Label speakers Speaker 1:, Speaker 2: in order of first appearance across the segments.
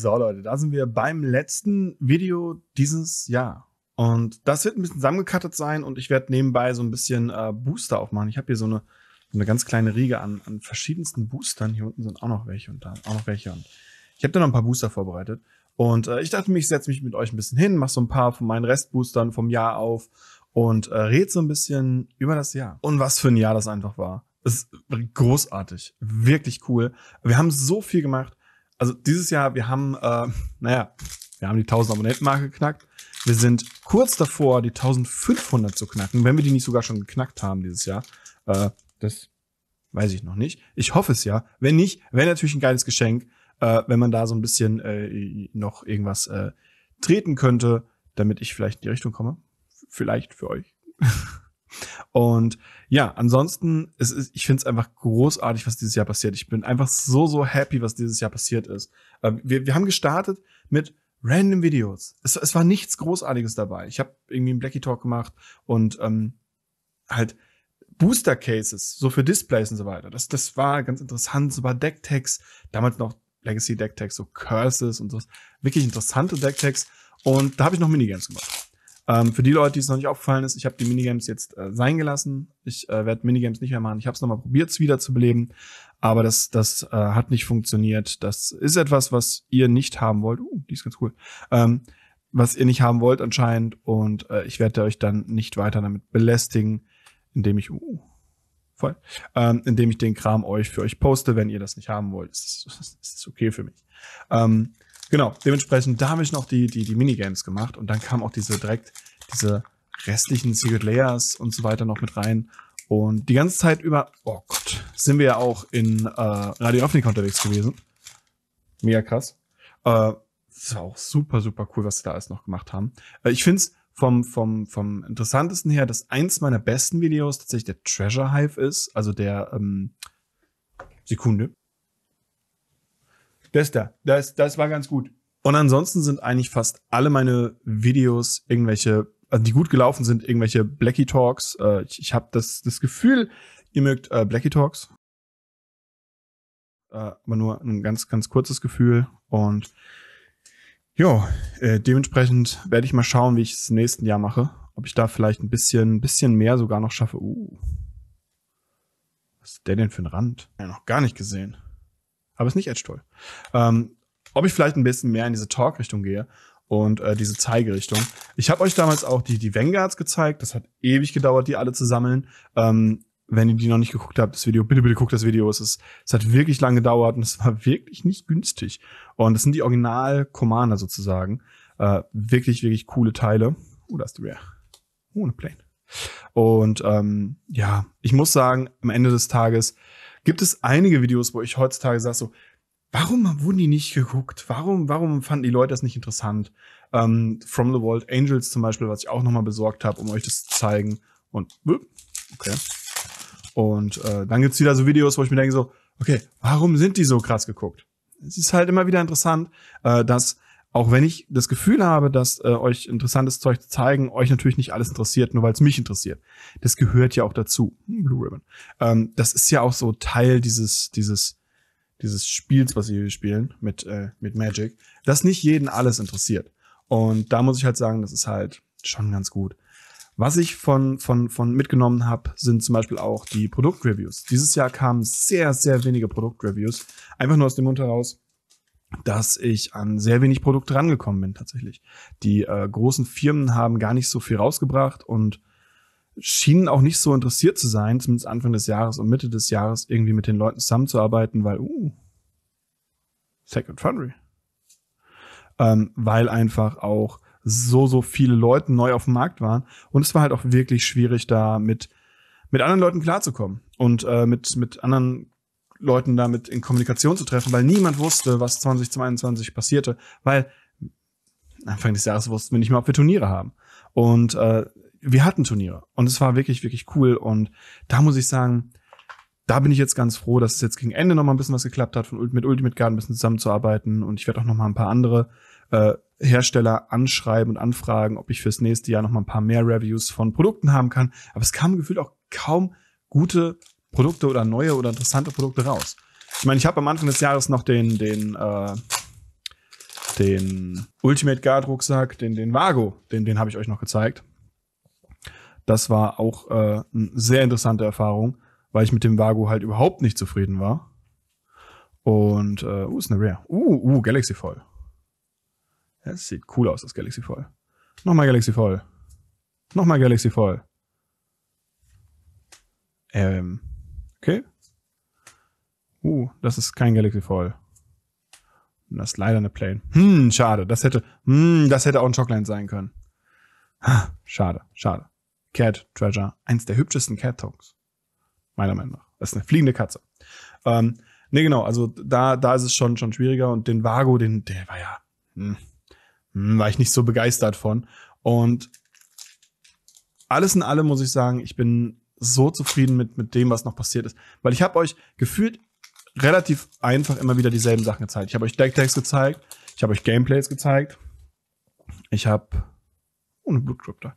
Speaker 1: So, Leute, da sind wir beim letzten Video dieses Jahr. Und das wird ein bisschen zusammengekattet sein und ich werde nebenbei so ein bisschen äh, Booster aufmachen. Ich habe hier so eine, so eine ganz kleine Riege an, an verschiedensten Boostern. Hier unten sind auch noch welche und da auch noch welche. Und ich habe da noch ein paar Booster vorbereitet. Und äh, ich dachte mir, ich setze mich mit euch ein bisschen hin, mache so ein paar von meinen Restboostern vom Jahr auf und äh, red so ein bisschen über das Jahr. Und was für ein Jahr das einfach war. Es ist großartig, wirklich cool. Wir haben so viel gemacht also dieses Jahr, wir haben, äh, naja, wir haben die 1000 Abonnenten-Marke geknackt. Wir sind kurz davor, die 1500 zu knacken, wenn wir die nicht sogar schon geknackt haben dieses Jahr. Äh, das weiß ich noch nicht. Ich hoffe es ja. Wenn nicht, wäre natürlich ein geiles Geschenk, äh, wenn man da so ein bisschen äh, noch irgendwas äh, treten könnte, damit ich vielleicht in die Richtung komme. Vielleicht für euch. Und ja, ansonsten, es ist, ich finde es einfach großartig, was dieses Jahr passiert. Ich bin einfach so, so happy, was dieses Jahr passiert ist. Ähm, wir, wir haben gestartet mit random Videos. Es, es war nichts Großartiges dabei. Ich habe irgendwie einen Blackie Talk gemacht und ähm, halt Booster Cases, so für Displays und so weiter. Das, das war ganz interessant. So war Deck Tags, damals noch Legacy Deck Tags, so Curses und so. Wirklich interessante Deck Tags. Und da habe ich noch Minigames gemacht. Ähm, für die Leute, die es noch nicht aufgefallen ist, ich habe die Minigames jetzt äh, sein gelassen. Ich äh, werde Minigames nicht mehr machen. Ich habe es nochmal probiert, es wiederzubeleben. Aber das, das äh, hat nicht funktioniert. Das ist etwas, was ihr nicht haben wollt. Uh, die ist ganz cool. Ähm, was ihr nicht haben wollt anscheinend. Und äh, ich werde euch dann nicht weiter damit belästigen, indem ich, uh, voll, ähm, indem ich den Kram euch für euch poste, wenn ihr das nicht haben wollt. Das ist, das ist okay für mich. Ähm, Genau, dementsprechend, da habe ich noch die, die, die Minigames gemacht und dann kam auch diese direkt, diese restlichen Secret Layers und so weiter noch mit rein. Und die ganze Zeit über, oh Gott, sind wir ja auch in äh, Radio Offnik unterwegs gewesen. Mega krass. Äh, das war auch super, super cool, was sie da alles noch gemacht haben. Äh, ich finde es vom, vom, vom interessantesten her, dass eins meiner besten Videos tatsächlich der Treasure Hive ist, also der ähm, Sekunde. Das da, das, das war ganz gut. Und ansonsten sind eigentlich fast alle meine Videos irgendwelche, also die gut gelaufen sind, irgendwelche Blackie Talks. Äh, ich ich habe das, das Gefühl, ihr mögt äh, Blackie Talks. Äh, aber nur ein ganz, ganz kurzes Gefühl. Und ja, äh, dementsprechend werde ich mal schauen, wie ich es im nächsten Jahr mache. Ob ich da vielleicht ein bisschen, ein bisschen mehr sogar noch schaffe. Uh. Was ist der denn für ein Rand? Ja, noch gar nicht gesehen aber ist nicht Edge Toll. Ähm, ob ich vielleicht ein bisschen mehr in diese Talk-Richtung gehe und äh, diese Zeigerichtung. Ich habe euch damals auch die, die Vanguards gezeigt. Das hat ewig gedauert, die alle zu sammeln. Ähm, wenn ihr die noch nicht geguckt habt, das Video, bitte, bitte guckt das Video. Es, ist, es hat wirklich lange gedauert und es war wirklich nicht günstig. Und das sind die Original-Commander sozusagen. Äh, wirklich, wirklich coole Teile. Oh, da ist die Rare. Oh, eine Plane. Und ähm, ja, ich muss sagen, am Ende des Tages gibt es einige Videos, wo ich heutzutage sage so, warum wurden die nicht geguckt? Warum, warum fanden die Leute das nicht interessant? Ähm, From the World Angels zum Beispiel, was ich auch nochmal besorgt habe, um euch das zu zeigen. Und, okay. Und äh, dann gibt's wieder so Videos, wo ich mir denke so, okay, warum sind die so krass geguckt? Es ist halt immer wieder interessant, äh, dass auch wenn ich das Gefühl habe, dass äh, euch interessantes Zeug zu zeigen, euch natürlich nicht alles interessiert, nur weil es mich interessiert. Das gehört ja auch dazu, Blue Ribbon. Ähm, das ist ja auch so Teil dieses, dieses, dieses Spiels, was wir hier spielen mit, äh, mit Magic, dass nicht jeden alles interessiert. Und da muss ich halt sagen, das ist halt schon ganz gut. Was ich von, von, von mitgenommen habe, sind zum Beispiel auch die Produktreviews. Dieses Jahr kamen sehr, sehr wenige Produktreviews. Einfach nur aus dem Mund heraus, dass ich an sehr wenig Produkte rangekommen bin tatsächlich. Die äh, großen Firmen haben gar nicht so viel rausgebracht und schienen auch nicht so interessiert zu sein, zumindest Anfang des Jahres und Mitte des Jahres irgendwie mit den Leuten zusammenzuarbeiten, weil, uh, Second Foundry. Ähm, weil einfach auch so, so viele Leute neu auf dem Markt waren. Und es war halt auch wirklich schwierig, da mit, mit anderen Leuten klarzukommen und äh, mit, mit anderen Leuten damit in Kommunikation zu treffen, weil niemand wusste, was 2022 passierte, weil Anfang des Jahres wussten wir nicht mehr, ob wir Turniere haben. Und äh, wir hatten Turniere und es war wirklich, wirklich cool. Und da muss ich sagen, da bin ich jetzt ganz froh, dass es jetzt gegen Ende nochmal ein bisschen was geklappt hat, von, mit Ultimate Garden ein bisschen zusammenzuarbeiten. Und ich werde auch nochmal ein paar andere äh, Hersteller anschreiben und anfragen, ob ich fürs nächste Jahr nochmal ein paar mehr Reviews von Produkten haben kann. Aber es kam gefühlt auch kaum gute Produkte oder neue oder interessante Produkte raus. Ich meine, ich habe am Anfang des Jahres noch den, den, äh, den Ultimate Guard Rucksack, den, den Vago, den, den habe ich euch noch gezeigt. Das war auch äh, eine sehr interessante Erfahrung, weil ich mit dem Vago halt überhaupt nicht zufrieden war. Und, äh, uh, ist eine Rare. Uh, uh, Galaxy voll. Es sieht cool aus, das Galaxy voll. Nochmal Galaxy voll. Nochmal Galaxy voll. Ähm, Okay. Uh, das ist kein Galaxy Fall. das ist leider eine Plane. Hm, schade. Das hätte, hm, das hätte auch ein Shockland sein können. Ha, schade, schade. Cat Treasure. Eins der hübschesten Cat Talks. Meiner Meinung nach. Das ist eine fliegende Katze. Ähm, ne, genau. Also da, da ist es schon, schon schwieriger. Und den Vago, den, der war ja, hm, hm war ich nicht so begeistert von. Und alles in allem muss ich sagen, ich bin so zufrieden mit, mit dem, was noch passiert ist. Weil ich habe euch gefühlt relativ einfach immer wieder dieselben Sachen gezeigt. Ich habe euch Decktext gezeigt, ich habe euch Gameplays gezeigt, ich habe ohne Blutdrop da.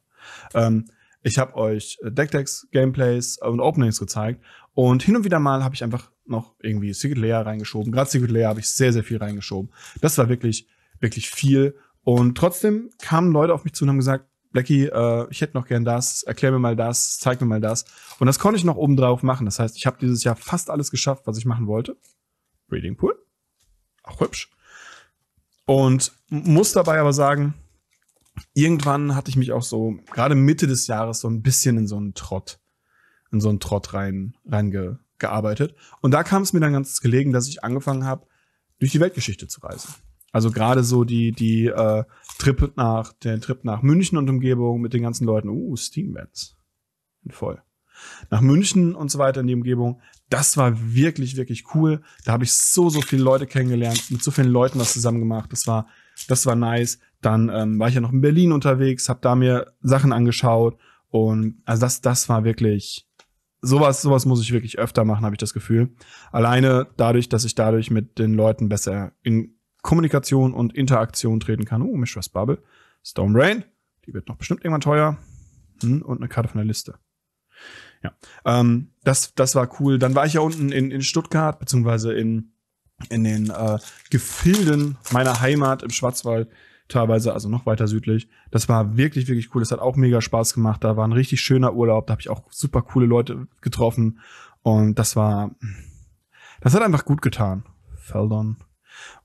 Speaker 1: Ähm, ich habe euch äh, Decktext, Gameplays und Openings gezeigt und hin und wieder mal habe ich einfach noch irgendwie Secret Layer reingeschoben. Gerade Secret Layer habe ich sehr, sehr viel reingeschoben. Das war wirklich, wirklich viel. Und trotzdem kamen Leute auf mich zu und haben gesagt, Blackie, äh, ich hätte noch gern das, erklär mir mal das, zeig mir mal das. Und das konnte ich noch oben drauf machen. Das heißt, ich habe dieses Jahr fast alles geschafft, was ich machen wollte. Reading Pool. Auch hübsch. Und muss dabei aber sagen, irgendwann hatte ich mich auch so, gerade Mitte des Jahres, so ein bisschen in so einen Trott, in so einen Trott rein, reingearbeitet. Und da kam es mir dann ganz gelegen, dass ich angefangen habe, durch die Weltgeschichte zu reisen. Also gerade so die, die äh, Trip nach, der Trip nach München und Umgebung mit den ganzen Leuten, uh, Steam-Bands. Voll. Nach München und so weiter in die Umgebung. Das war wirklich, wirklich cool. Da habe ich so, so viele Leute kennengelernt, mit so vielen Leuten was zusammen gemacht. Das war, das war nice. Dann ähm, war ich ja noch in Berlin unterwegs, habe da mir Sachen angeschaut. Und also das, das war wirklich, sowas, sowas muss ich wirklich öfter machen, habe ich das Gefühl. Alleine dadurch, dass ich dadurch mit den Leuten besser in Kommunikation und Interaktion treten kann. Oh, Mistress Bubble. Stone Rain, die wird noch bestimmt irgendwann teuer. Hm, Und eine Karte von der Liste. Ja, ähm, das, das war cool. Dann war ich ja unten in, in Stuttgart, beziehungsweise in, in den äh, Gefilden meiner Heimat im Schwarzwald, teilweise also noch weiter südlich. Das war wirklich, wirklich cool. Das hat auch mega Spaß gemacht. Da war ein richtig schöner Urlaub. Da habe ich auch super coole Leute getroffen. Und das war, das hat einfach gut getan. Feldon.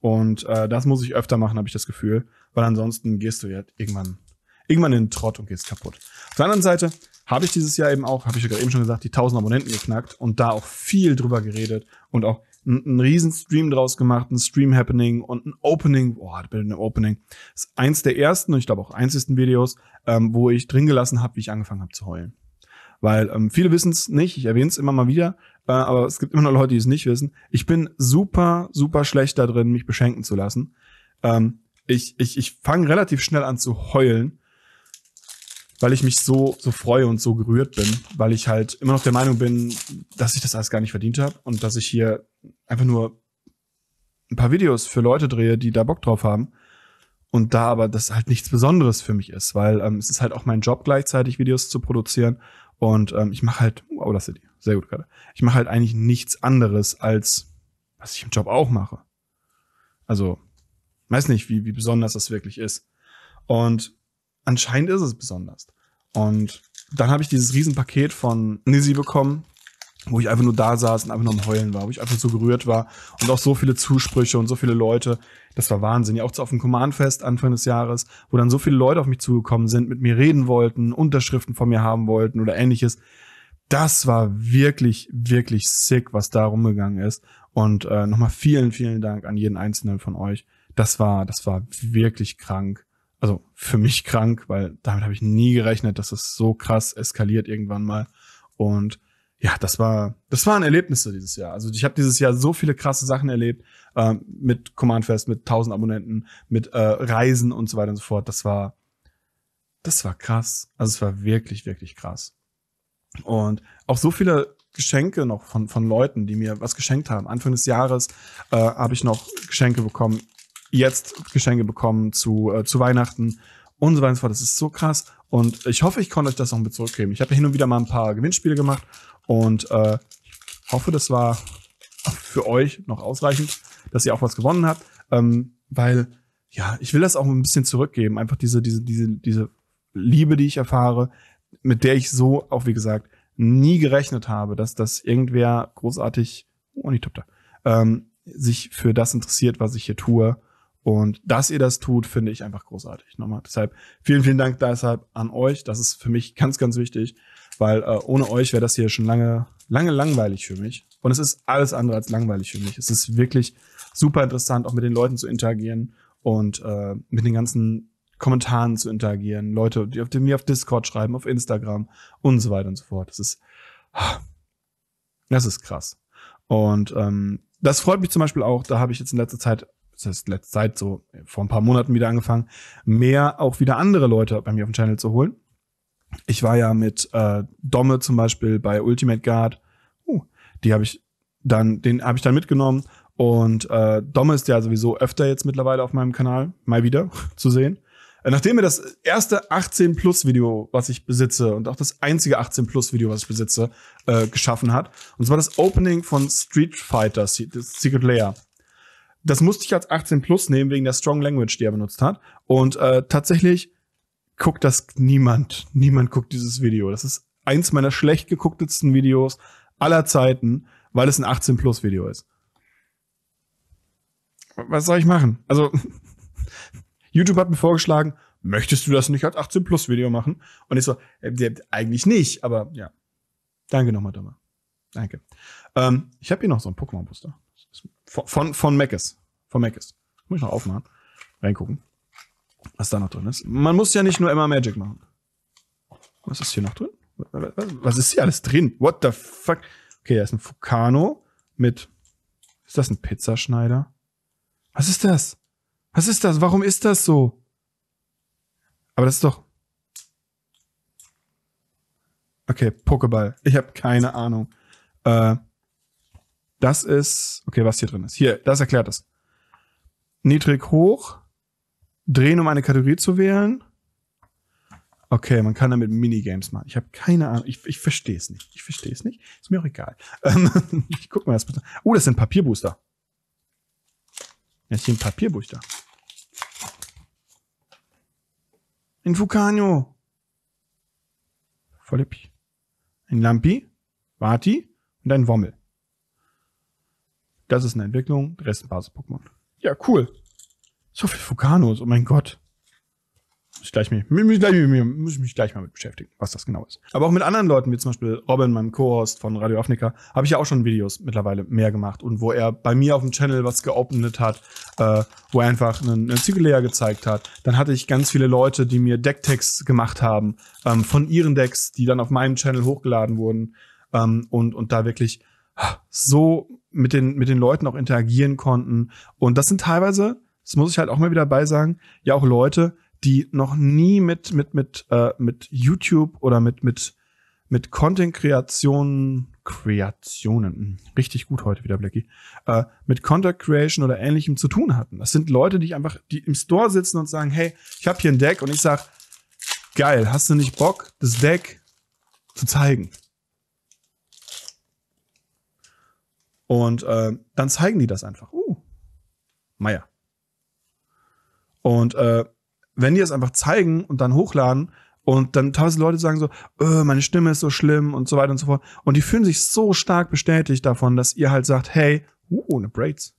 Speaker 1: Und äh, das muss ich öfter machen, habe ich das Gefühl. Weil ansonsten gehst du ja irgendwann, irgendwann in den Trott und gehst kaputt. Auf der anderen Seite habe ich dieses Jahr eben auch, habe ich ja gerade eben schon gesagt, die 1000 Abonnenten geknackt und da auch viel drüber geredet und auch einen, riesen Stream draus gemacht, ein Stream Happening und ein Opening. Boah, ich bin ein Opening. Das ist eins der ersten und ich glaube auch einzigsten Videos, ähm, wo ich drin gelassen habe, wie ich angefangen habe zu heulen. Weil ähm, viele wissen es nicht, ich erwähne es immer mal wieder, aber es gibt immer noch Leute, die es nicht wissen. Ich bin super, super schlecht da drin, mich beschenken zu lassen. Ähm, ich ich, ich fange relativ schnell an zu heulen, weil ich mich so, so freue und so gerührt bin, weil ich halt immer noch der Meinung bin, dass ich das alles gar nicht verdient habe und dass ich hier einfach nur ein paar Videos für Leute drehe, die da Bock drauf haben. Und da aber das halt nichts Besonderes für mich ist, weil ähm, es ist halt auch mein Job gleichzeitig Videos zu produzieren und ähm, ich mache halt, wow, das sind die sehr gut gerade. Ich mache halt eigentlich nichts anderes als was ich im Job auch mache. Also weiß nicht, wie, wie besonders das wirklich ist. Und anscheinend ist es besonders. Und dann habe ich dieses Riesenpaket von Nisi bekommen, wo ich einfach nur da saß und einfach nur am Heulen war, wo ich einfach so gerührt war und auch so viele Zusprüche und so viele Leute. Das war Wahnsinn. Ja, auch so auf dem Command-Fest Anfang des Jahres, wo dann so viele Leute auf mich zugekommen sind, mit mir reden wollten, Unterschriften von mir haben wollten oder ähnliches das war wirklich, wirklich sick, was da rumgegangen ist. Und äh, nochmal vielen, vielen Dank an jeden einzelnen von euch. Das war, das war wirklich krank. Also für mich krank, weil damit habe ich nie gerechnet, dass es so krass eskaliert irgendwann mal. Und ja, das war, das waren Erlebnisse dieses Jahr. Also ich habe dieses Jahr so viele krasse Sachen erlebt äh, mit Command Fest, mit 1000 Abonnenten, mit äh, Reisen und so weiter und so fort. Das war, das war krass. Also es war wirklich, wirklich krass. Und auch so viele Geschenke noch von, von Leuten, die mir was geschenkt haben. Anfang des Jahres äh, habe ich noch Geschenke bekommen, jetzt Geschenke bekommen zu, äh, zu Weihnachten und so weiter und so fort. Das ist so krass. Und ich hoffe, ich konnte euch das noch mit zurückgeben. Ich habe ja hin und wieder mal ein paar Gewinnspiele gemacht und äh, hoffe, das war für euch noch ausreichend, dass ihr auch was gewonnen habt. Ähm, weil, ja, ich will das auch ein bisschen zurückgeben. Einfach diese, diese, diese, diese Liebe, die ich erfahre, mit der ich so, auch wie gesagt, nie gerechnet habe, dass das irgendwer großartig, oh, nicht da, ähm, sich für das interessiert, was ich hier tue. Und dass ihr das tut, finde ich einfach großartig. Nochmal, deshalb vielen, vielen Dank deshalb an euch. Das ist für mich ganz, ganz wichtig, weil äh, ohne euch wäre das hier schon lange, lange langweilig für mich. Und es ist alles andere als langweilig für mich. Es ist wirklich super interessant, auch mit den Leuten zu interagieren und äh, mit den ganzen Kommentaren zu interagieren, Leute, die, auf, die mir auf Discord schreiben, auf Instagram und so weiter und so fort. Das ist, ah, das ist krass. Und ähm, das freut mich zum Beispiel auch, da habe ich jetzt in letzter Zeit, das heißt letzte Zeit so vor ein paar Monaten wieder angefangen, mehr auch wieder andere Leute bei mir auf dem Channel zu holen. Ich war ja mit äh, Domme zum Beispiel bei Ultimate Guard. Uh, die habe ich dann, den habe ich dann mitgenommen. Und äh, Domme ist ja sowieso öfter jetzt mittlerweile auf meinem Kanal, mal wieder zu sehen. Äh, nachdem mir das erste 18 Plus Video, was ich besitze und auch das einzige 18 Plus Video, was ich besitze, äh, geschaffen hat, und zwar das Opening von Street Fighter Secret Layer. Das musste ich als 18 Plus nehmen wegen der Strong Language, die er benutzt hat. Und äh, tatsächlich guckt das niemand. Niemand guckt dieses Video. Das ist eins meiner schlecht gegucktesten Videos aller Zeiten, weil es ein 18 Plus Video ist. Was soll ich machen? Also YouTube hat mir vorgeschlagen, möchtest du das nicht als 18 Plus Video machen? Und ich so, äh, eigentlich nicht, aber ja. Danke nochmal, Dummer. Danke. Ähm, ich habe hier noch so ein Pokémon Booster von von von Meckes. Von Meckes. Muss ich noch aufmachen. Reingucken. Was da noch drin ist. Man muss ja nicht nur immer Magic machen. Was ist hier noch drin? Was ist hier alles drin? What the fuck? Okay, da ist ein Fukano mit. Ist das ein Pizzaschneider? Was ist das? Was ist das? Warum ist das so? Aber das ist doch. Okay, Pokéball. Ich habe keine Ahnung. Äh, das ist. Okay, was hier drin ist. Hier, das erklärt das. Niedrig hoch. Drehen, um eine Kategorie zu wählen. Okay, man kann damit Minigames machen. Ich habe keine Ahnung. Ich, ich verstehe es nicht. Ich verstehe es nicht. Ist mir auch egal. Ähm, ich guck mal das. Oh, das sind Papierbooster. Er ist hier ein Papierbuch da. Ein Vulcano. Vollepi. Ein Lampi, Vati und ein Wommel. Das ist eine Entwicklung, der Rest Basis-Pokémon. Ja, cool. So viel Vulcanos, oh mein Gott ich gleich mich, mich, gleich, mich, muss ich mich gleich mal mit beschäftigen, was das genau ist. Aber auch mit anderen Leuten, wie zum Beispiel Robin, meinem Co-Host von Radio Afnika, habe ich ja auch schon Videos mittlerweile mehr gemacht und wo er bei mir auf dem Channel was geopendet hat, äh, wo er einfach einen, einen Ziegellayer gezeigt hat. Dann hatte ich ganz viele Leute, die mir Decktext gemacht haben ähm, von ihren Decks, die dann auf meinem Channel hochgeladen wurden ähm, und, und da wirklich so mit den, mit den Leuten auch interagieren konnten. Und das sind teilweise, das muss ich halt auch mal wieder beisagen, ja auch Leute, die noch nie mit mit mit äh, mit YouTube oder mit mit mit Content Kreationen Kreationen hm, richtig gut heute wieder Blackie äh, mit Content Creation oder ähnlichem zu tun hatten. Das sind Leute, die einfach die im Store sitzen und sagen, hey, ich habe hier ein Deck und ich sag, geil, hast du nicht Bock das Deck zu zeigen? Und äh, dann zeigen die das einfach. Uh, Meier. Und äh, wenn die das einfach zeigen und dann hochladen und dann tausend Leute sagen so, äh, meine Stimme ist so schlimm und so weiter und so fort. Und die fühlen sich so stark bestätigt davon, dass ihr halt sagt, hey, uh, ohne Braids.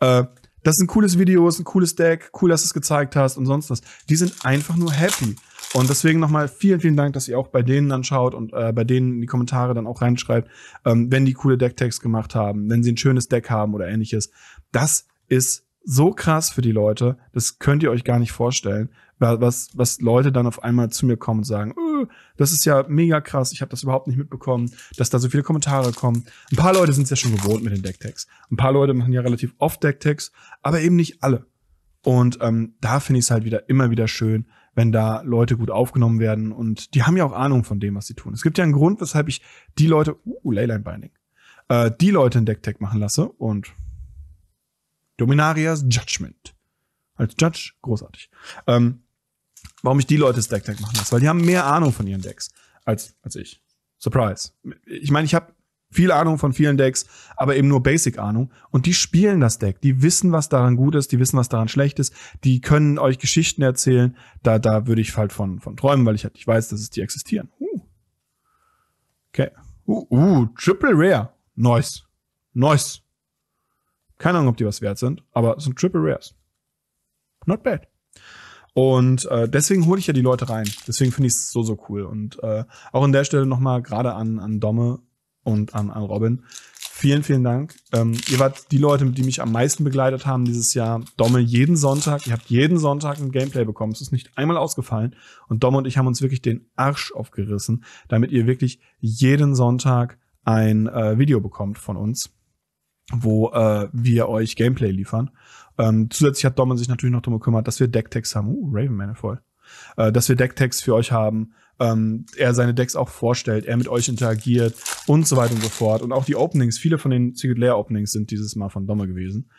Speaker 1: Äh, das ist ein cooles Video, ist ein cooles Deck, cool, dass du es gezeigt hast und sonst was. Die sind einfach nur happy. Und deswegen nochmal vielen, vielen Dank, dass ihr auch bei denen dann schaut und äh, bei denen in die Kommentare dann auch reinschreibt, ähm, wenn die coole Decktext gemacht haben, wenn sie ein schönes Deck haben oder ähnliches. Das ist so krass für die Leute, das könnt ihr euch gar nicht vorstellen, was, was Leute dann auf einmal zu mir kommen und sagen, öh, das ist ja mega krass, ich habe das überhaupt nicht mitbekommen, dass da so viele Kommentare kommen. Ein paar Leute sind es ja schon gewohnt mit den Decktags. Ein paar Leute machen ja relativ oft Decktags, aber eben nicht alle. Und ähm, da finde ich es halt wieder immer wieder schön, wenn da Leute gut aufgenommen werden und die haben ja auch Ahnung von dem, was sie tun. Es gibt ja einen Grund, weshalb ich die Leute, uh, Leyline Binding, äh, die Leute in Decktag machen lasse und Dominarias Judgment. Als Judge, großartig. Ähm, warum ich die Leute das Deck Deck machen lasse, weil die haben mehr Ahnung von ihren Decks als, als ich. Surprise. Ich meine, ich habe viel Ahnung von vielen Decks, aber eben nur Basic Ahnung. Und die spielen das Deck. Die wissen, was daran gut ist, die wissen, was daran schlecht ist. Die können euch Geschichten erzählen. Da, da würde ich halt von, von träumen, weil ich halt nicht weiß, dass es die existieren. Uh. Okay. Uh, uh, Triple Rare. Nice. Nice. Keine Ahnung, ob die was wert sind, aber es sind Triple Rares. Not bad. Und äh, deswegen hole ich ja die Leute rein. Deswegen finde ich es so, so cool. Und äh, auch an der Stelle nochmal gerade an, an Domme und an, an Robin. Vielen, vielen Dank. Ähm, ihr wart die Leute, die mich am meisten begleitet haben dieses Jahr. Domme jeden Sonntag. Ihr habt jeden Sonntag ein Gameplay bekommen. Es ist nicht einmal ausgefallen. Und Domme und ich haben uns wirklich den Arsch aufgerissen, damit ihr wirklich jeden Sonntag ein äh, Video bekommt von uns wo äh, wir euch Gameplay liefern. Ähm, zusätzlich hat Dorman sich natürlich noch darum gekümmert, dass wir Decktags haben. Uh, Raven Manifold. Äh, dass wir Decktags für euch haben, ähm, er seine Decks auch vorstellt, er mit euch interagiert und so weiter und so fort. Und auch die Openings, viele von den Secret Layer Openings sind dieses Mal von Domme gewesen.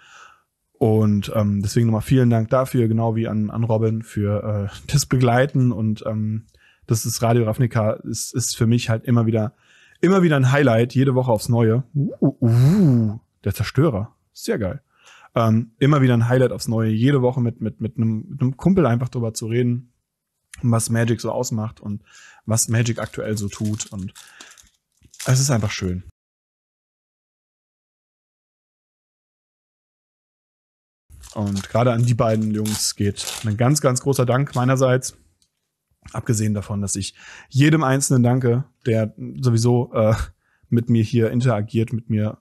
Speaker 1: Und ähm, deswegen nochmal vielen Dank dafür, genau wie an, an Robin für äh, das Begleiten und ähm, das ist Radio Ravnica, ist, ist für mich halt immer wieder, immer wieder ein Highlight, jede Woche aufs Neue. Uh, uh, uh. Der Zerstörer. Sehr geil. Ähm, immer wieder ein Highlight aufs Neue, jede Woche mit, mit, mit, einem, mit einem Kumpel einfach drüber zu reden, was Magic so ausmacht und was Magic aktuell so tut. Und es ist einfach schön. Und gerade an die beiden Jungs geht ein ganz, ganz großer Dank meinerseits. Abgesehen davon, dass ich jedem Einzelnen danke, der sowieso äh, mit mir hier interagiert, mit mir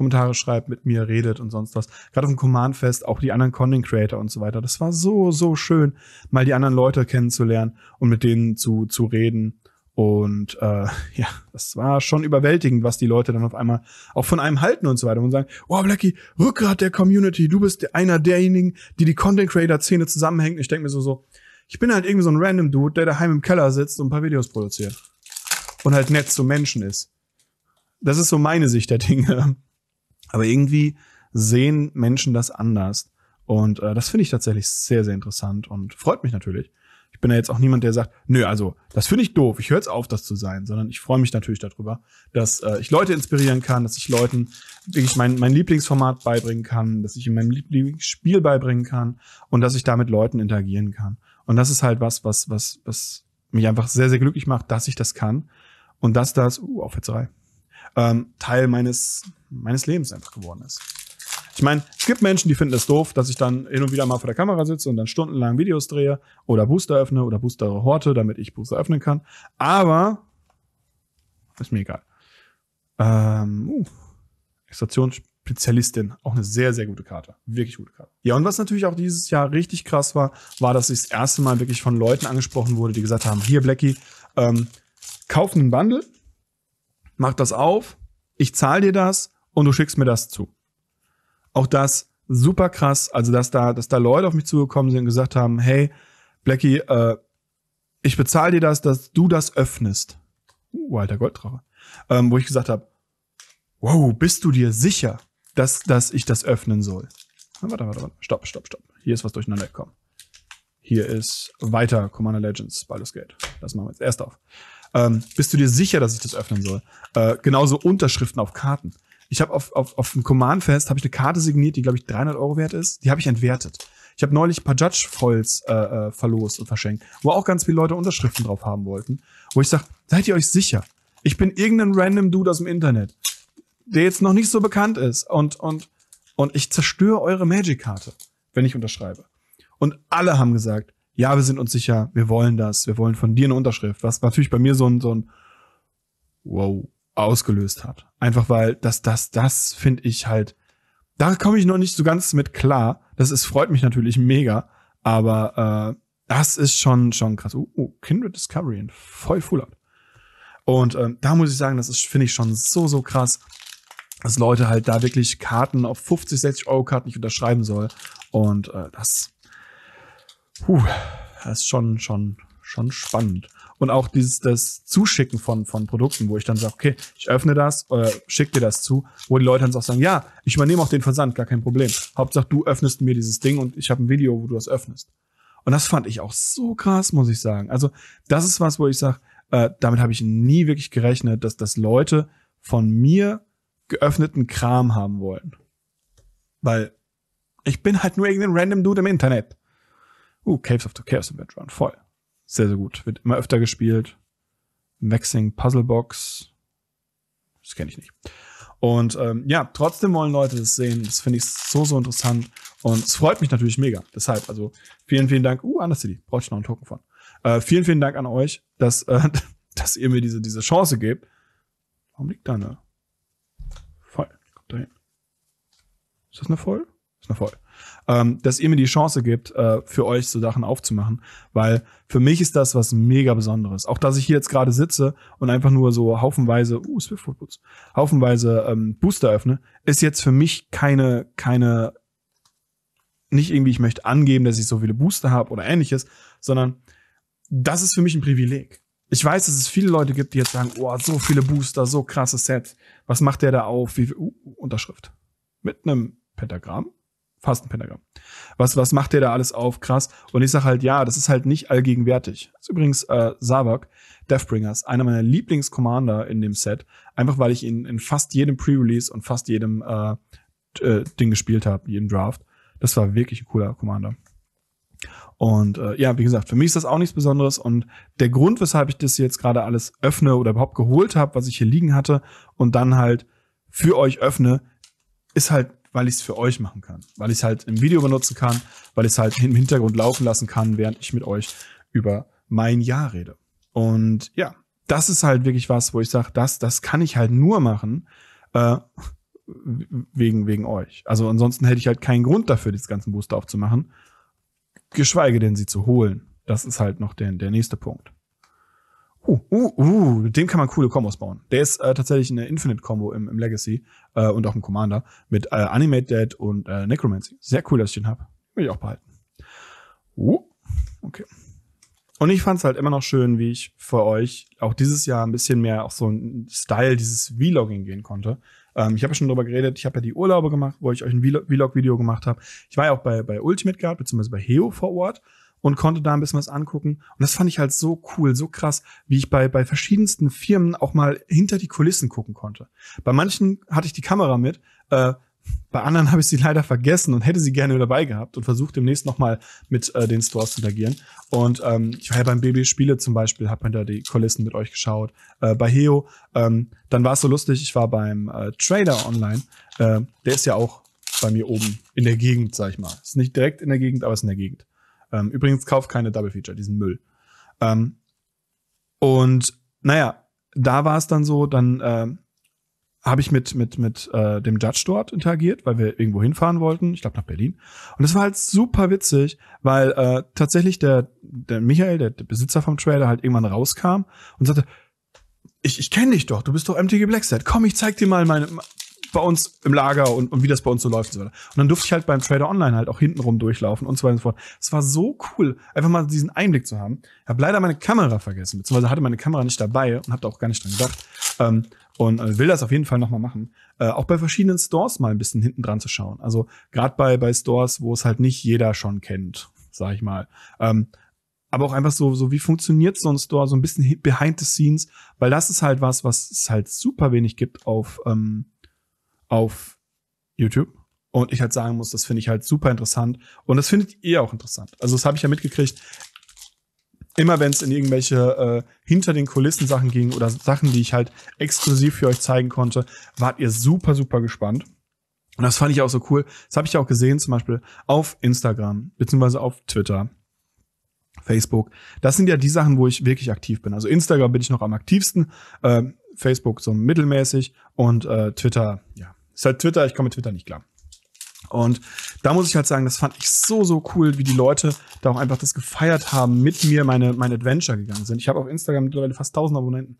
Speaker 1: Kommentare schreibt, mit mir redet und sonst was. Gerade auf dem Command Fest, auch die anderen Content Creator und so weiter. Das war so, so schön, mal die anderen Leute kennenzulernen und mit denen zu, zu reden. Und äh, ja, das war schon überwältigend, was die Leute dann auf einmal auch von einem halten und so weiter und sagen, oh, Blackie, Rückgrat der Community, du bist einer derjenigen, die die Content Creator-Szene zusammenhängt. Ich denke mir so, so, ich bin halt irgendwie so ein random Dude, der daheim im Keller sitzt und ein paar Videos produziert. Und halt nett zu Menschen ist. Das ist so meine Sicht der Dinge. Aber irgendwie sehen Menschen das anders. Und äh, das finde ich tatsächlich sehr, sehr interessant und freut mich natürlich. Ich bin ja jetzt auch niemand, der sagt, nö, also das finde ich doof, ich höre jetzt auf, das zu sein, sondern ich freue mich natürlich darüber, dass äh, ich Leute inspirieren kann, dass ich Leuten wirklich mein, mein Lieblingsformat beibringen kann, dass ich ihnen mein Lieblingsspiel beibringen kann und dass ich da mit Leuten interagieren kann. Und das ist halt was, was, was, was mich einfach sehr, sehr glücklich macht, dass ich das kann und dass das, uh, Aufhetzerei, ähm, Teil meines meines Lebens einfach geworden ist. Ich meine, es gibt Menschen, die finden es das doof, dass ich dann hin und wieder mal vor der Kamera sitze und dann stundenlang Videos drehe oder Booster öffne oder Booster horte, damit ich Booster öffnen kann. Aber ist mir egal. Ähm, uh, Extraktionsspezialistin, auch eine sehr, sehr gute Karte. Wirklich gute Karte. Ja, und was natürlich auch dieses Jahr richtig krass war, war, dass ich das erste Mal wirklich von Leuten angesprochen wurde, die gesagt haben, hier Blackie, ähm, kauf einen Bundle, mach das auf, ich zahle dir das und du schickst mir das zu. Auch das super krass, also dass da, dass da Leute auf mich zugekommen sind und gesagt haben, hey, Blackie, äh, ich bezahle dir das, dass du das öffnest. Uh, alter Golddrache. Ähm, wo ich gesagt habe, wow, bist du dir sicher, dass, dass ich das öffnen soll? warte, warte, warte. Stopp, stopp, stopp. Hier ist was durcheinander gekommen. Hier ist weiter Commander Legends, Baldur's Gate. Das machen wir jetzt erst auf. Ähm, bist du dir sicher, dass ich das öffnen soll? Äh, genauso Unterschriften auf Karten. Ich habe auf, auf, auf dem Command-Fest habe ich eine Karte signiert, die, glaube ich, 300 Euro wert ist. Die habe ich entwertet. Ich habe neulich ein paar Judge-Foils äh, äh, verlost und verschenkt, wo auch ganz viele Leute Unterschriften drauf haben wollten. Wo ich sage, seid ihr euch sicher? Ich bin irgendein random Dude aus dem Internet, der jetzt noch nicht so bekannt ist. Und, und, und ich zerstöre eure Magic-Karte, wenn ich unterschreibe. Und alle haben gesagt, ja, wir sind uns sicher, wir wollen das, wir wollen von dir eine Unterschrift. Was natürlich bei mir so ein, so ein Wow, ausgelöst hat. Einfach weil das, das, das finde ich halt, da komme ich noch nicht so ganz mit klar. Das ist, freut mich natürlich mega, aber äh, das ist schon, schon krass. Uh, uh Kindred Discovery in voll Full Out. Und ähm, da muss ich sagen, das ist, finde ich schon so, so krass, dass Leute halt da wirklich Karten auf 50, 60 Euro Karten nicht unterschreiben soll. Und äh, das, puh, das ist schon, schon, schon spannend und auch dieses das Zuschicken von, von Produkten, wo ich dann sage, okay, ich öffne das, äh, schick dir das zu, wo die Leute dann auch sagen, ja, ich übernehme auch den Versand, gar kein Problem. Hauptsache, du öffnest mir dieses Ding und ich habe ein Video, wo du das öffnest. Und das fand ich auch so krass, muss ich sagen. Also das ist was, wo ich sage, äh, damit habe ich nie wirklich gerechnet, dass das Leute von mir geöffneten Kram haben wollen. Weil ich bin halt nur irgendein random Dude im Internet. Uh, Caves of the Chaos im Background, voll. Sehr, sehr gut. Wird immer öfter gespielt. Maxing Puzzle Box. Das kenne ich nicht. Und ähm, ja, trotzdem wollen Leute das sehen. Das finde ich so, so interessant. Und es freut mich natürlich mega. Deshalb, also vielen, vielen Dank. Uh, Anders City, brauche ich noch einen Token von. Äh, vielen, vielen Dank an euch, dass, äh, dass ihr mir diese, diese Chance gebt. Warum liegt da eine Voll? Kommt da hin. Ist das eine Voll? Ist eine Voll ähm, dass ihr mir die Chance gebt, äh, für euch so Sachen aufzumachen. Weil für mich ist das was mega Besonderes. Auch dass ich hier jetzt gerade sitze und einfach nur so haufenweise, uh, Swiftfoot Boots, haufenweise ähm, Booster öffne, ist jetzt für mich keine, keine, nicht irgendwie, ich möchte angeben, dass ich so viele Booster habe oder ähnliches, sondern das ist für mich ein Privileg. Ich weiß, dass es viele Leute gibt, die jetzt sagen, oh, so viele Booster, so krasse Sets. Was macht der da auf? Wie uh, uh, Unterschrift. Mit einem Pentagramm? Fastenpentagramm. Was, was macht der da alles auf? Krass. Und ich sage halt, ja, das ist halt nicht allgegenwärtig. Das ist übrigens äh, Savak, Deathbringers, einer meiner Lieblings-Commander in dem Set. Einfach weil ich ihn in fast jedem Pre-Release und fast jedem äh, äh, Ding gespielt habe, jeden Draft. Das war wirklich ein cooler Commander. Und äh, ja, wie gesagt, für mich ist das auch nichts Besonderes. Und der Grund, weshalb ich das jetzt gerade alles öffne oder überhaupt geholt habe, was ich hier liegen hatte, und dann halt für euch öffne, ist halt weil ich es für euch machen kann. Weil ich es halt im Video benutzen kann, weil ich es halt im Hintergrund laufen lassen kann, während ich mit euch über mein Jahr rede. Und ja, das ist halt wirklich was, wo ich sage, das, das kann ich halt nur machen, äh, wegen, wegen euch. Also ansonsten hätte ich halt keinen Grund dafür, diese ganzen Booster aufzumachen. Geschweige denn, sie zu holen. Das ist halt noch der, der nächste Punkt. Uh, uh, uh, dem kann man coole Kombos bauen. Der ist äh, tatsächlich eine Infinite-Kombo im, im Legacy äh, und auch im Commander mit äh, Animate Dead und äh, Necromancy. Sehr cool, dass ich den habe. Will ich auch behalten. Uh, okay. Und ich fand es halt immer noch schön, wie ich für euch auch dieses Jahr ein bisschen mehr auf so einen Style dieses Vlogging gehen konnte. Ähm, ich habe ja schon darüber geredet, ich habe ja die Urlaube gemacht, wo ich euch ein Vlog-Video gemacht habe. Ich war ja auch bei, bei Ultimate Guard beziehungsweise bei Heo vor Ort und konnte da ein bisschen was angucken. Und das fand ich halt so cool, so krass, wie ich bei, bei verschiedensten Firmen auch mal hinter die Kulissen gucken konnte. Bei manchen hatte ich die Kamera mit, äh, bei anderen habe ich sie leider vergessen und hätte sie gerne dabei gehabt und versucht demnächst nochmal mit äh, den Stores zu interagieren. Und ähm, ich war ja beim Baby Spiele zum Beispiel, habe hinter die Kulissen mit euch geschaut. Äh, bei Heo, ähm, dann war es so lustig, ich war beim äh, Trader online. Äh, der ist ja auch bei mir oben in der Gegend, sag ich mal. Ist nicht direkt in der Gegend, aber ist in der Gegend. Ähm, übrigens, kauf keine Double Feature, diesen Müll. Ähm, und naja, da war es dann so, dann äh, habe ich mit, mit, mit äh, dem Judge dort interagiert, weil wir irgendwo hinfahren wollten, ich glaube nach Berlin. Und es war halt super witzig, weil äh, tatsächlich der, der Michael, der, der Besitzer vom Trailer, halt irgendwann rauskam und sagte, ich, ich kenne dich doch, du bist doch MTG Blackset. Komm, ich zeig dir mal meine, bei uns im Lager und, und wie das bei uns so läuft und so weiter. Und dann durfte ich halt beim Trader Online halt auch hintenrum durchlaufen und so weiter und so fort. Es war so cool, einfach mal diesen Einblick zu haben. Ich habe leider meine Kamera vergessen, beziehungsweise hatte meine Kamera nicht dabei und habe da auch gar nicht dran gedacht. Ähm, und äh, will das auf jeden Fall nochmal machen. Äh, auch bei verschiedenen Stores mal ein bisschen hinten dran zu schauen. Also gerade bei, bei Stores, wo es halt nicht jeder schon kennt, sag ich mal. Ähm, aber auch einfach so, so wie funktioniert so ein Store, so ein bisschen behind the scenes, weil das ist halt was, was es halt super wenig gibt auf, ähm, auf YouTube. Und ich halt sagen muss, das finde ich halt super interessant. Und das findet ihr auch interessant. Also das habe ich ja mitgekriegt. Immer wenn es in irgendwelche äh, hinter den Kulissen Sachen ging oder Sachen, die ich halt exklusiv für euch zeigen konnte, wart ihr super, super gespannt. Und das fand ich auch so cool. Das habe ich ja auch gesehen, zum Beispiel auf Instagram, beziehungsweise auf Twitter, Facebook. Das sind ja die Sachen, wo ich wirklich aktiv bin. Also Instagram bin ich noch am aktivsten, äh, Facebook so mittelmäßig und äh, Twitter, ja, ist halt Twitter, ich komme mit Twitter nicht klar. Und da muss ich halt sagen, das fand ich so, so cool, wie die Leute da auch einfach das gefeiert haben, mit mir meine, mein Adventure gegangen sind. Ich habe auf Instagram mittlerweile fast 1000 Abonnenten.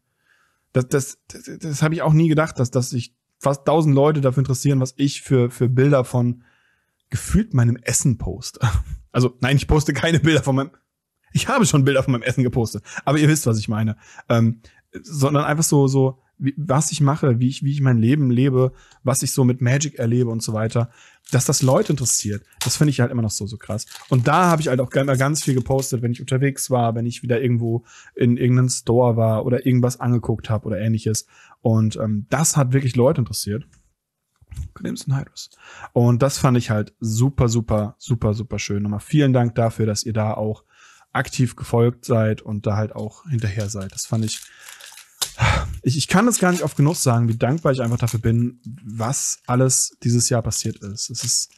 Speaker 1: Das, das, das, das habe ich auch nie gedacht, dass, dass sich fast 1000 Leute dafür interessieren, was ich für, für Bilder von gefühlt meinem Essen poste. Also nein, ich poste keine Bilder von meinem, ich habe schon Bilder von meinem Essen gepostet, aber ihr wisst, was ich meine. Ähm, sondern einfach so, so, was ich mache, wie ich, wie ich mein Leben lebe, was ich so mit Magic erlebe und so weiter, dass das Leute interessiert, das finde ich halt immer noch so, so krass. Und da habe ich halt auch immer ganz viel gepostet, wenn ich unterwegs war, wenn ich wieder irgendwo in irgendeinem Store war oder irgendwas angeguckt habe oder ähnliches. Und ähm, das hat wirklich Leute interessiert. Crimson Hydrus. Und das fand ich halt super, super, super, super schön. Nochmal vielen Dank dafür, dass ihr da auch aktiv gefolgt seid und da halt auch hinterher seid. Das fand ich ich, ich kann es gar nicht oft genug sagen, wie dankbar ich einfach dafür bin, was alles dieses Jahr passiert ist. Es ist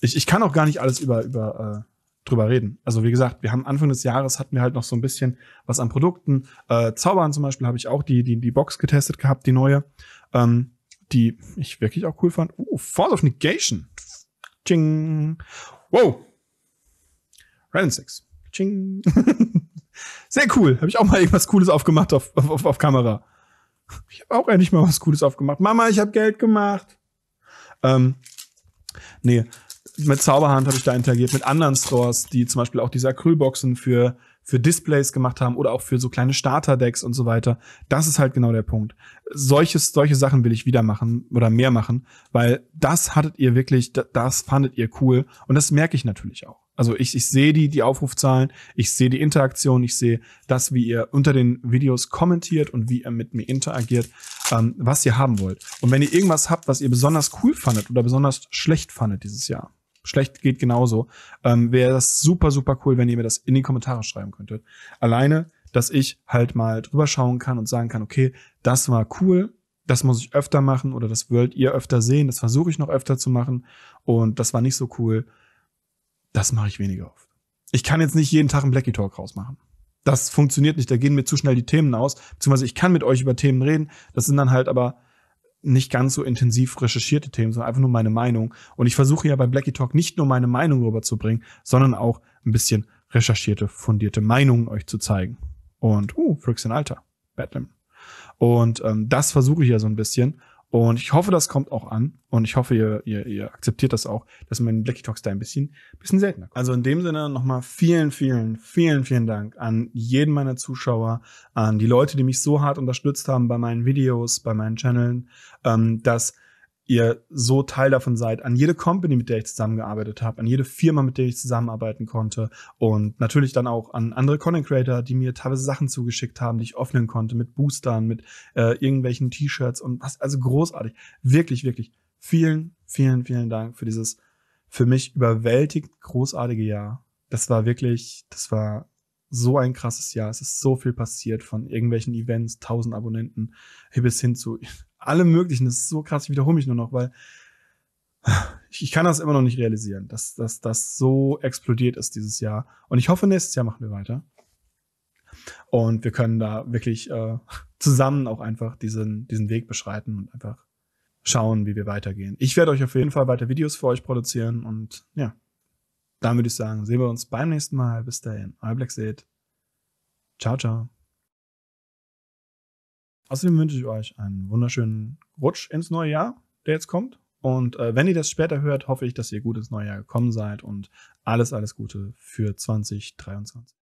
Speaker 1: ich, ich kann auch gar nicht alles über, über äh, drüber reden. Also wie gesagt, wir haben Anfang des Jahres hatten wir halt noch so ein bisschen was an Produkten. Äh, Zaubern zum Beispiel habe ich auch die, die, die Box getestet gehabt, die neue, ähm, die ich wirklich auch cool fand. Oh, Force of Negation. Ching. Wow. Random Six. Ching. Sehr cool. Habe ich auch mal irgendwas Cooles aufgemacht auf, auf, auf, auf Kamera. Ich habe auch endlich mal was Cooles aufgemacht. Mama, ich habe Geld gemacht. Ähm, nee, mit Zauberhand habe ich da interagiert, mit anderen Stores, die zum Beispiel auch diese Acrylboxen für, für Displays gemacht haben oder auch für so kleine Starter-Decks und so weiter. Das ist halt genau der Punkt. Solches, solche Sachen will ich wieder machen oder mehr machen, weil das hattet ihr wirklich, das fandet ihr cool und das merke ich natürlich auch. Also ich, ich sehe die, die Aufrufzahlen, ich sehe die Interaktion, ich sehe das, wie ihr unter den Videos kommentiert und wie ihr mit mir interagiert, ähm, was ihr haben wollt. Und wenn ihr irgendwas habt, was ihr besonders cool fandet oder besonders schlecht fandet dieses Jahr, schlecht geht genauso, ähm, wäre das super, super cool, wenn ihr mir das in die Kommentare schreiben könntet. Alleine, dass ich halt mal drüber schauen kann und sagen kann, okay, das war cool, das muss ich öfter machen oder das wollt ihr öfter sehen, das versuche ich noch öfter zu machen und das war nicht so cool das mache ich weniger oft. Ich kann jetzt nicht jeden Tag einen Blackie Talk rausmachen. Das funktioniert nicht, da gehen mir zu schnell die Themen aus. Beziehungsweise ich kann mit euch über Themen reden, das sind dann halt aber nicht ganz so intensiv recherchierte Themen, sondern einfach nur meine Meinung. Und ich versuche ja bei Blackie Talk nicht nur meine Meinung rüberzubringen, sondern auch ein bisschen recherchierte, fundierte Meinungen euch zu zeigen. Und, uh, Fricks in Alter, Batman. Und ähm, das versuche ich ja so ein bisschen. Und ich hoffe, das kommt auch an. Und ich hoffe, ihr, ihr, ihr akzeptiert das auch, dass mein Blacky Talks da ein bisschen, bisschen seltener kommt. Also in dem Sinne nochmal vielen, vielen, vielen, vielen Dank an jeden meiner Zuschauer, an die Leute, die mich so hart unterstützt haben bei meinen Videos, bei meinen Channeln, ähm, dass ihr so Teil davon seid, an jede Company, mit der ich zusammengearbeitet habe, an jede Firma, mit der ich zusammenarbeiten konnte und natürlich dann auch an andere Content Creator, die mir teilweise Sachen zugeschickt haben, die ich öffnen konnte, mit Boostern, mit äh, irgendwelchen T-Shirts und was, also großartig. Wirklich, wirklich. Vielen, vielen, vielen Dank für dieses für mich überwältigt großartige Jahr. Das war wirklich, das war so ein krasses Jahr. Es ist so viel passiert von irgendwelchen Events, 1000 Abonnenten bis hin zu alle möglichen. Das ist so krass, ich wiederhole mich nur noch, weil ich, kann das immer noch nicht realisieren, dass, dass das so explodiert ist dieses Jahr. Und ich hoffe, nächstes Jahr machen wir weiter. Und wir können da wirklich äh, zusammen auch einfach diesen, diesen Weg beschreiten und einfach schauen, wie wir weitergehen. Ich werde euch auf jeden Fall weiter Videos für euch produzieren und ja, dann würde ich sagen, sehen wir uns beim nächsten Mal. Bis dahin, euer Black Seed. Ciao, ciao. Außerdem wünsche ich euch einen wunderschönen Rutsch ins neue Jahr, der jetzt kommt. Und äh, wenn ihr das später hört, hoffe ich, dass ihr gut ins neue Jahr gekommen seid und alles, alles Gute für 2023.